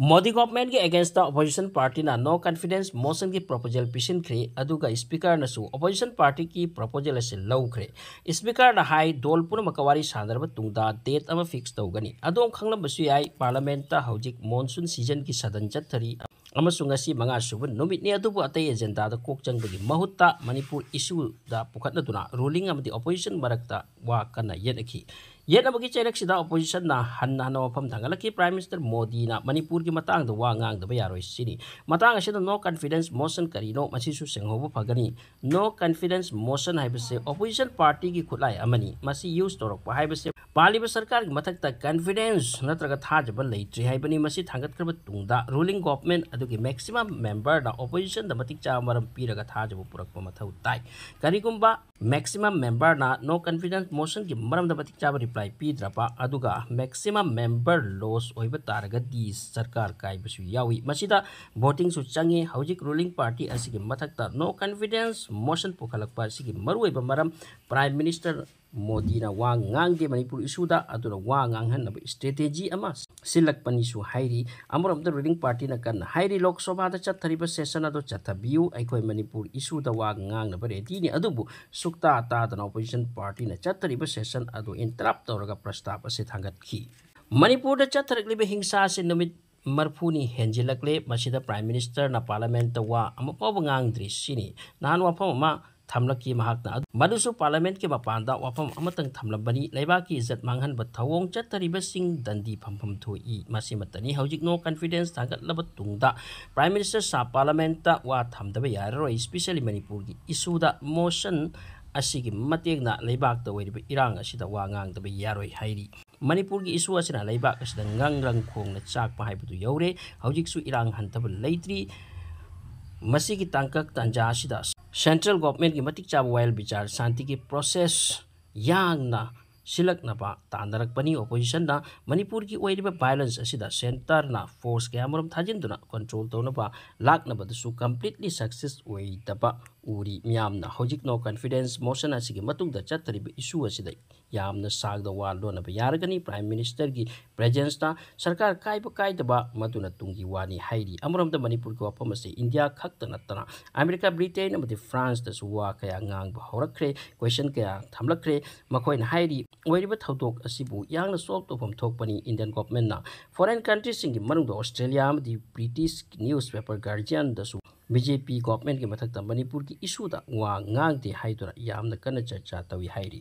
Modi government के against opposition party ना no confidence motion की प्रपोजल पीसनख्रे अदुगा स्पीकर नसु अपोजिशन पार्टी की प्रपोजल असे लौख्रे स्पीकर ना हाई दोल पूर्णमक वारी सानरब तुंगदा डेट अम फिक्स तौगनी तो अदोम खंगलबसु याई पार्लियामेंट ता हौजिक मॉनसून सीजन की सदन चत्थरी ꯑꯃꯁꯨꯡ ꯉꯁꯤ ꯃꯉꯥ ꯁꯨꯕ ꯅꯨꯃꯤꯠꯅꯤ ꯑꯗꯨꯕꯨ ꯑꯇꯩ ꯑꯦꯖꯦꯟꯗꯥꯗ ꯀꯣꯛ ꯆꯪꯕꯒꯤ ꯃꯍꯨꯠꯇ ꯃꯅꯤꯄꯨꯔ ꯏꯁꯨꯗ ꯄꯨꯈꯠꯅꯗꯨꯅ ꯔꯨꯂꯤꯡ ꯑꯃꯗꯤ ꯑꯣꯄꯣꯖꯤꯁꯟ मरकता वा कना ꯌꯦꯠꯅꯈꯤ ꯌꯦꯠꯅꯕꯒꯤ ꯆꯩꯔꯛꯁꯤꯗ ꯑꯣꯄꯣꯖꯤꯁꯟꯅ ꯍꯟꯅ ꯍꯟꯅ ꯋꯥꯐꯝ ꯊꯥꯡꯒꯠꯂꯛꯈꯤ ꯄ꯭ꯔꯥꯏꯝ ꯃꯤꯅꯤꯁꯇꯔ ꯃꯣꯗꯤꯅ ꯃꯅꯤꯄꯨꯔꯒꯤ ꯃꯇꯥꯡꯗ ꯋꯥ ꯉꯥꯡꯗꯕ ꯌꯥꯔꯣꯏ ꯁꯤꯅꯤ ꯃꯇꯥꯡ ꯑꯁꯤꯗ ꯅꯣ ꯀꯟꯐꯤꯗꯦꯟꯁ ꯃꯣꯁꯟ ꯀꯔꯤꯅꯣ ꯃꯁꯤꯁꯨ ꯁꯦꯡꯍꯧꯕ ꯐꯒꯅꯤ ꯅꯣ ꯀꯟꯐꯤꯗꯦꯟꯁ ꯃꯣꯁꯟ ꯍꯥꯏꯕꯁꯤ ꯑꯣꯄꯣꯖꯤꯁꯟ ꯄꯥꯔꯇꯤꯒꯤ ꯈꯨꯠꯂꯥꯏ ꯑꯃꯅꯤ ꯃꯁꯤ ꯌꯨꯁ ꯇꯧꯔꯛꯄ ꯍꯥꯏꯕꯁꯤ ꯄꯥꯜꯂꯤꯕ ꯁꯔꯀꯥꯔꯒꯤ ꯃꯊꯛꯇ ꯀꯟꯐꯤꯗꯦꯟꯁ ꯅꯠꯇ꯭ꯔꯒ ꯊꯥꯖꯕ ꯂꯩꯇ꯭ꯔꯤ ꯍꯥꯏꯕꯅꯤ ꯃꯁꯤ ꯊꯥꯡꯒꯠꯈ꯭ꯔꯕ ꯇꯨꯡꯗ ꯔꯨꯂꯤꯡ ꯒꯣꯚꯔꯟꯃꯦꯟꯠ ꯑꯗꯨꯒꯤ ꯃꯦꯛꯁꯤꯃꯝ ꯃꯦꯝꯕꯔꯅ ꯑꯣꯄꯣꯖꯤꯁꯟꯗ ꯃꯇꯤꯛ ꯆꯥꯕ ꯃꯔꯝ ꯄꯤꯔꯒ ꯊꯥꯖꯕ ꯄꯨꯔꯛꯄ ꯃꯊꯧ ꯇꯥꯏ ꯀꯔꯤꯒꯨꯝꯕ ꯃꯦꯛꯁꯤꯃꯝ ꯃꯦꯝꯕꯔꯅ ꯅꯣ ꯀꯟꯐꯤꯗꯦꯟꯁ ꯃꯣꯁꯟꯒꯤ ꯃꯔꯝꯗ ꯃꯇꯤꯛ ꯆꯥꯕ ꯔꯤꯄ꯭ꯂꯥꯏ ꯔꯤꯄ꯭ꯂꯥꯏ ꯄꯤꯗ꯭ꯔꯕ ꯑꯗꯨꯒ ꯃꯦꯛꯁꯤꯃꯝ ꯃꯦꯝꯕꯔ ꯂꯣꯁ ꯑꯣꯏꯕ ꯇꯥꯔꯒꯗꯤ ꯁꯔꯀꯥꯔ ꯀꯥꯏꯕꯁꯨ ꯌꯥꯎꯏ ꯃꯁꯤꯗ ꯚꯣꯇꯤꯡꯁꯨ ꯆꯪꯏ ꯍꯧꯖꯤꯛ ꯔꯨꯂꯤꯡ ꯄꯥꯔꯇꯤ ꯑꯁꯤꯒꯤ ꯃꯊꯛꯇ ꯅꯣ ꯀꯟꯐꯤꯗꯦꯟꯁ ꯃꯣꯁꯟ ꯄꯨꯈꯠꯂꯛꯄ ꯑꯁꯤꯒꯤ ꯃꯔꯨꯑꯣꯏꯕ ꯃꯔꯝ ꯄ꯭ꯔꯥꯏꯝ ꯃꯤꯅꯤꯁꯇꯔ ꯃꯣꯗꯤꯅ ꯋꯥ ꯉꯥꯡꯗꯦ ꯃꯅꯤꯄꯨꯔ ꯏꯁꯨꯗ ꯑꯗꯨꯅ ꯋꯥ ꯉꯥꯡꯍꯟꯅꯕ ꯏꯁꯇ꯭ꯔꯦꯇꯦꯖꯤ ꯑꯃ ꯁꯤꯜꯂꯛꯄꯅꯤꯁꯨ ꯍꯥꯏꯔꯤ ꯑꯃꯔꯣꯝꯗ ꯔꯨꯂꯤꯡ ꯄꯥꯔꯇꯤꯅ ꯀꯟꯅ ꯍꯥꯏꯔꯤ ꯂꯣꯛ ꯁꯚꯥꯗ ꯆꯠꯊꯔꯤꯕ ꯁꯦꯁꯟ ꯑꯗꯨ ꯆꯠꯊꯕꯤꯌꯨ ꯑꯩꯈꯣꯏ ꯃꯅꯤꯄꯨꯔ ꯏꯁꯨꯗ ꯋꯥ ꯉꯥꯡꯅꯕ ꯔꯦꯗꯤꯅꯤ ꯑꯗꯨꯕꯨ ꯁꯨꯛꯇꯥ ꯇꯥꯗꯅ ꯑꯣꯄꯣꯖꯤꯁꯟ ꯄꯥꯔꯇꯤꯅ ꯆꯠꯊꯔꯤꯕ ꯁꯦꯁꯟ ꯑꯗꯨ ꯏꯟꯇꯔꯞ प्रस्ताव असे थांगत्खी मणिपुर चथरकलिब हिंसा से नुमित मरफूनी हेंजिलकले मसीद प्राइम मिनिस्टर ना पार्लियामेंट वा अमपाव गांगद्री सिनी नान वफम मा थमलकी महाकना मदुसु पार्लियामेंट के मपांदा वफम अमतंग थमलबनी लेबा की इज्जत मांगहनब थवोंग चतरिब सिंह दंदी फमफम थोई मासी मतनी हौजिक नो कॉन्फिडेंस थागतलब तुंगदा प्राइम मिनिस्टर सा पार्लियामेंट वा थमदब याररो स्पेशली मणिपुर की issue motion asigi matik na laibak ta irang asida wangang ta yaroi hairi. Manipur isu asina laibak asida ngang rang kong na cak pahai putu yaure irang hanta ba laitri masigi tangkak tanja asida. Central government gi matik cabu wail santi gi proses yang सिलनापनी opposition Manipur की violence centre ना force क्या मरम थाजन control तौब लाब completely success उरी मामना होजिकनो कन्फिडेंस मोशन चतरीब इशू याम साग वा यागनी प्राइम मिनिस्टर की प्रेजेंस सरकार कायब कायदब तुंगी वाई मनपुर की वफम से इंडिया खत नत्तना अमेरिका ब्रिटेन फ्रांस वा क्या ंग क्वेश्चन क्या थम्लें ꯑꯣꯏꯔꯤꯕ ꯊꯧꯗꯣꯛ ꯑꯁꯤꯕꯨ ꯌꯥꯡꯅ ꯁꯣꯜꯕ ꯇꯧꯐꯝ ꯊꯣꯛꯄꯅꯤ ꯏꯟꯗꯤꯌꯟ ꯒꯣꯚꯔꯟꯃꯦꯟꯠꯅ ꯐꯣꯔꯦꯟ ꯀꯟꯇ꯭ꯔꯤꯁꯤꯡꯒꯤ ꯃꯅꯨꯡꯗ ꯑꯣꯁꯇ꯭ꯔꯦꯂꯤꯌꯥ ꯑꯃꯗꯤ ꯕ꯭ꯔꯤꯇꯤꯁꯀꯤ ꯅ꯭ꯌꯨꯁꯄꯦꯄꯔ ꯒꯥꯔꯖꯤꯌꯥꯟꯗꯁꯨ ꯕꯤ ꯖꯦ ꯄꯤ ꯒꯣꯚꯔꯟꯃꯦꯟꯠꯀꯤ ꯃꯊꯛꯇ ꯃꯅꯤꯄꯨꯔꯒꯤ ꯏꯁꯨꯗ ꯋꯥ ꯉꯥꯡꯗꯦ ꯍꯥꯏꯗꯨꯅ ꯌꯥꯝꯅ ꯀꯟꯅ ꯆꯔꯆꯥ ꯇꯧꯏ ꯍꯥꯏꯔꯤ